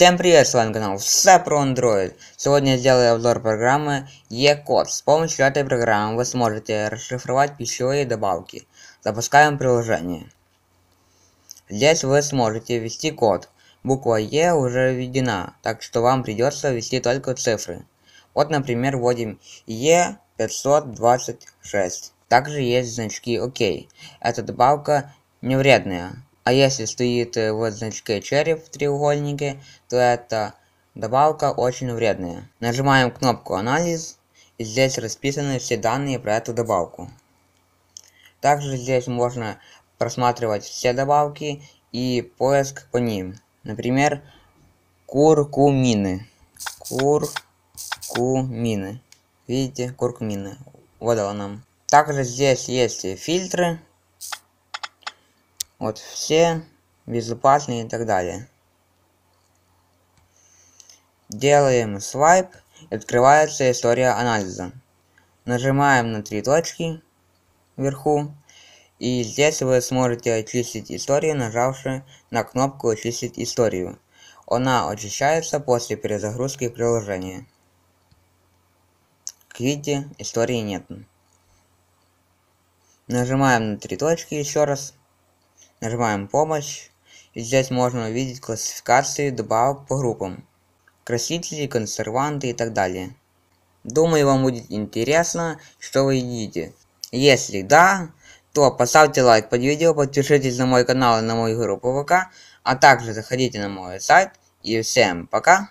Всем привет, с вами канал Сапро Android. Сегодня я сделаю обзор программы e С помощью этой программы вы сможете расшифровать пищевые добавки. Запускаем приложение. Здесь вы сможете ввести код. Буква Е уже введена, так что вам придется ввести только цифры. Вот, например, вводим Е526. Также есть значки ОК. Эта добавка не вредная. А если стоит э, вот значки черри в треугольнике, то эта добавка очень вредная. Нажимаем кнопку «Анализ», и здесь расписаны все данные про эту добавку. Также здесь можно просматривать все добавки и поиск по ним. Например, куркумины. Куркумины. Видите, куркумины. Вот она. Также здесь есть фильтры, вот все безопасные и так далее. Делаем свайп открывается история анализа. Нажимаем на три точки вверху. И здесь вы сможете очистить историю, нажавши на кнопку «Очистить историю». Она очищается после перезагрузки приложения. Как видите, истории нет. Нажимаем на три точки еще раз. Нажимаем «Помощь». И здесь можно увидеть классификации добавок по группам. Красители, консерванты и так далее. Думаю, вам будет интересно, что вы едите. Если да, то поставьте лайк под видео, подпишитесь на мой канал и на мою группу ВК, а также заходите на мой сайт. И всем пока!